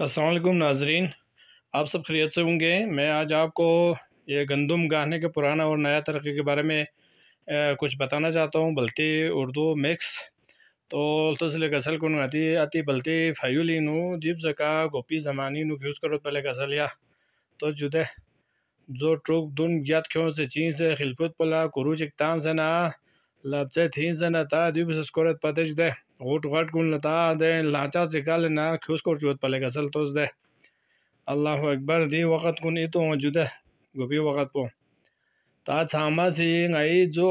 असलकुम नाजरीन आप सब खरीत से होंगे मैं आज आपको ये गंदम गाने के पुराना और नया तरीक़े के बारे में ए, कुछ बताना चाहता हूँ बल्ती उर्दू मिक्स तो तसल गसल को आती आती बल्ती फायूली नू जीप जका गोपी जमानी नू यूज़ करो पहले गसल या तो जुदे जो ट्रुक दुन याद क्यों से चीन से खिलकुद पला कुरु इकतान से ना lapsetinzana ta dubis skoret patech de gut gut kun दे लाचा lacha sikal na khus kor chot pale gasal तोस दे अल्लाह अकबर दी वक़्त कुन इतो मौजूद है गोपी वक़्त पो ता छामा सी गई जो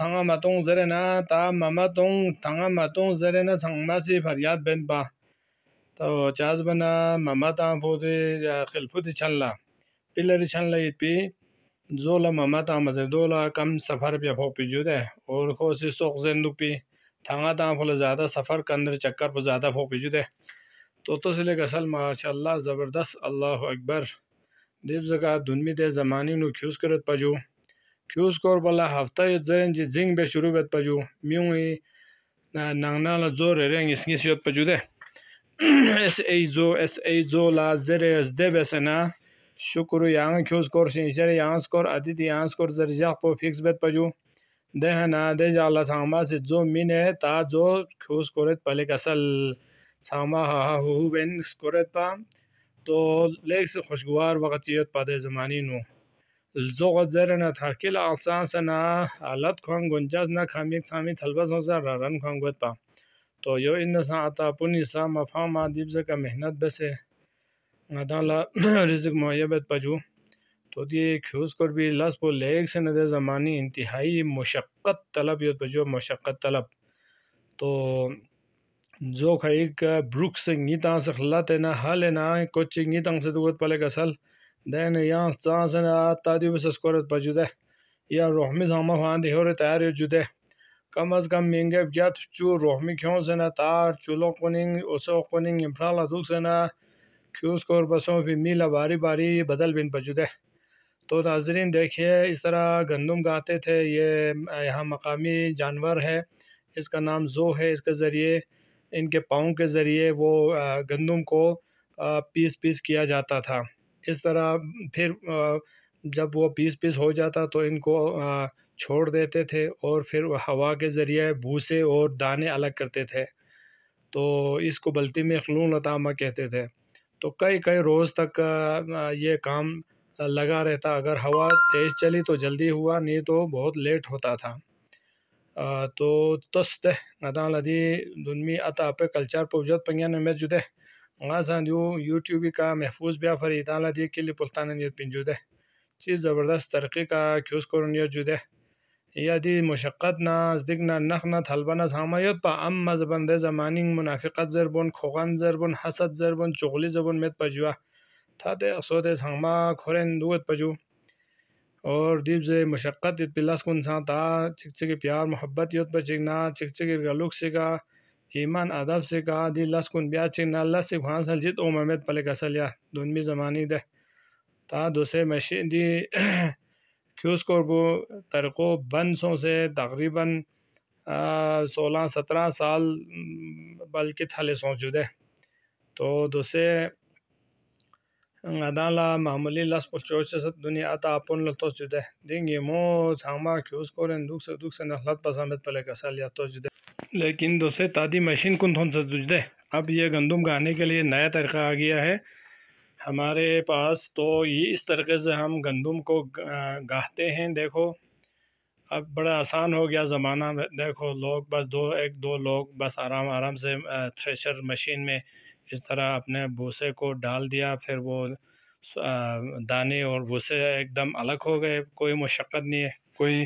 थंगा मतों जरे ना ता ममा तों थंगा मतों जरे ना छंगमा सी फरियाद बेन पा तो चाज बना ममा ता फो दे खिलफुद छल्ला पिलर ये पी जो matam मजे dola कम सफ़र पे पी जुदे और खो से सोख जेंदु पी था तां ज़्यादा सफ़र के चक्कर पर ज़्यादा पी जुदे तो तो सिले गसल माशा ज़बरदस्त अल्लाह अकबर दिव जगह दुनमी दे ज़मानी नु क्यूज़ करत पजू क्यूज़ कोर बला हफ्ता जरन जी जिंग बे शुरू बत पजू म्यू ही जो रे जोर रेंग इसकी सियत दे एस ए जो एस ए जो ला जेरे दे बेसना شکر یانگ کھوز کور سینچر یانس کور اتیت یانس کور زرجا پو فکس بت پجو ده نا ده جالا ساما سے جو مین ہے تا جو کھوز کورت پلے کسل ساما ہا ہا ہو ہو بین کورت پا تو لیک سے خوشگوار وقتیت پادے زمانی نو زوغت زر نہ تھا کل آسان سے نہ حالت کھوان گنجاز نہ کھامی کھامی تھلبس ہو سا رارن کھوان گوت پا تو یو ان سا آتا پنی سا مفہام آدیب سے کا محنت بسے Adala रिज़्क मुहैबत पजू तो दिए खूस कर भी लस लस्ब लेग से नद ज़मानी इंतहाई मशक्क़त तलब यो पजो मशक्क़त तलब तो जो खाइक ब्रुक से गीता से खलत है ना हल है ना कुछ गीता से दुगत पले कसल देन यहाँ चाँस है ना तादी बस स्कोरत पजुदे या रोहमी सामा फान दे और तैयार हो जुदे कम अज कम मेंगे जत चू रोहमी क्यों से ना तार चूलों को नहीं उसे को नहीं इम्फ्राला दुख से ना को और बसों भी मिला बारी बारी बदल बिन वजूद तो नाजरीन देखिए इस तरह गंदम गाते थे ये यहाँ मकामी जानवर है इसका नाम ज़ो है इसके ज़रिए इनके पाँव के ज़रिए वो गंदम को पीस पीस किया जाता था इस तरह फिर जब वो पीस पीस हो जाता तो इनको छोड़ देते थे और फिर हवा के ज़रिए भूसे और दाने अलग करते थे तो इसको बल्ती में खलून लतामा कहते थे तो कई कई रोज़ तक ये काम लगा रहता अगर हवा तेज़ चली तो जल्दी हुआ नहीं तो बहुत लेट होता था तो तस्त लदी दुनमी अता पे कल्चर पवजत पंग्यान में जुदे गासान यूट्यूब यूट्यूबी का महफूज ब्या फरी इतालदी किली पुल्तान पिंजुदे चीज़ ज़बरदस्त तरक्की का क्यूज़ करून जुदे यदि मुशक्क़त ना नख ना थलबना सामायत पा अम दे ज़मानिंग मुनाफिकत ज़रबुन खोगन ज़रबुन हसद ज़रबुन चुगली ज़बुन मेत पजुआ थाते असोद सांगमा खोरेन दुगत पजु और दीप से इत पिलस कुन सा ता चिकचिक प्यार मोहब्बत युद्ध पर चिकना चिकचिक गलुक से का ईमान अदब से का दी लस कुन ब्याह ना लस से घान सल जित ओ ममेद पले कसलिया दुनमी जमानी दे ता दूसरे मशीन दी क्यूस को तरको बंसों से तकरीबन सोलह सत्रह साल बल्कि थले सोचुदे तो दूसरे अदाला मामूली लस पुचोचसत दुनिया आता अपन लतो जुदे देंगे मो छामा क्यूस कोरें दुख से दुख से नखलत पसंद पले कसल या तो जुदे लेकिन दूसरे तादी मशीन कुन थोन से जुदे अब ये गंदुम गाने के लिए नया तरीका आ गया है हमारे पास तो ये इस तरीके से हम गंदम को गाहते हैं देखो अब बड़ा आसान हो गया ज़माना देखो लोग बस दो एक दो लोग बस आराम आराम से थ्रेशर मशीन में इस तरह अपने भूसे को डाल दिया फिर वो दाने और भूसे एकदम अलग हो गए कोई मशक्क़त नहीं है कोई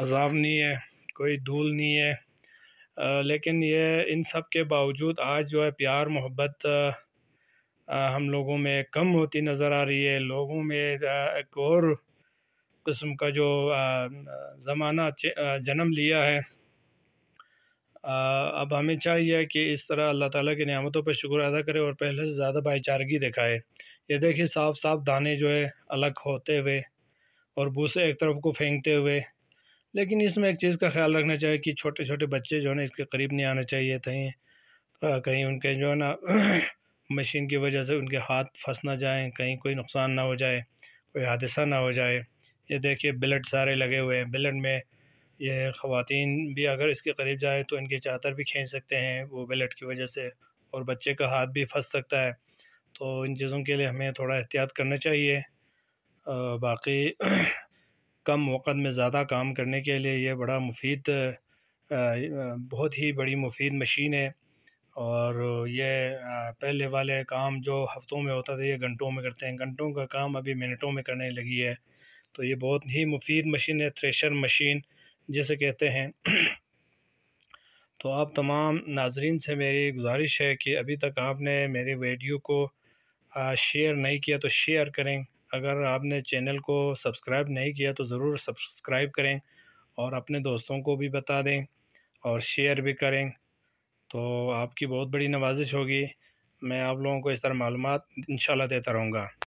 अजाब नहीं है कोई धूल नहीं है आ, लेकिन ये इन सब के बावजूद आज जो है प्यार मोहब्बत हम लोगों में कम होती नज़र आ रही है लोगों में एक और किस्म का जो ज़माना जन्म लिया है अब हमें चाहिए कि इस तरह अल्लाह ताला की नियामतों पर शुक्र अदा करें और पहले से ज़्यादा भाईचारगी दिखाए ये देखिए साफ साफ दाने जो है अलग होते हुए और भूसे एक तरफ को फेंकते हुए लेकिन इसमें एक चीज़ का ख्याल रखना चाहिए कि छोटे छोटे बच्चे जो है ना इसके करीब नहीं आने चाहिए कहीं कहीं उनके जो है ना मशीन की वजह से उनके हाथ फंस ना जाएँ कहीं कोई नुकसान ना हो जाए कोई हादसा ना हो जाए ये देखिए बिलट सारे लगे हुए हैं बिलट में ये ख़वान भी अगर इसके करीब जाएँ तो इनकी चादर भी खींच सकते हैं वो बिलट की वजह से और बच्चे का हाथ भी फंस सकता है तो इन चीज़ों के लिए हमें थोड़ा एहतियात करना चाहिए बाकी कम वक़्त में ज़्यादा काम करने के लिए ये बड़ा मुफीद बहुत ही बड़ी मुफीद मशीन है और ये पहले वाले काम जो हफ़्तों में होता था ये घंटों में करते हैं घंटों का काम अभी मिनटों में करने लगी है तो ये बहुत ही मुफीद मशीन है थ्रेशर मशीन जिसे कहते हैं तो आप तमाम नाजरीन से मेरी गुजारिश है कि अभी तक आपने मेरे वीडियो को शेयर नहीं किया तो शेयर करें अगर आपने चैनल को सब्सक्राइब नहीं किया तो ज़रूर सब्सक्राइब करें और अपने दोस्तों को भी बता दें और शेयर भी करें तो आपकी बहुत बड़ी नवाजिश होगी मैं आप लोगों को इस तरह मालूम इन देता रहूँगा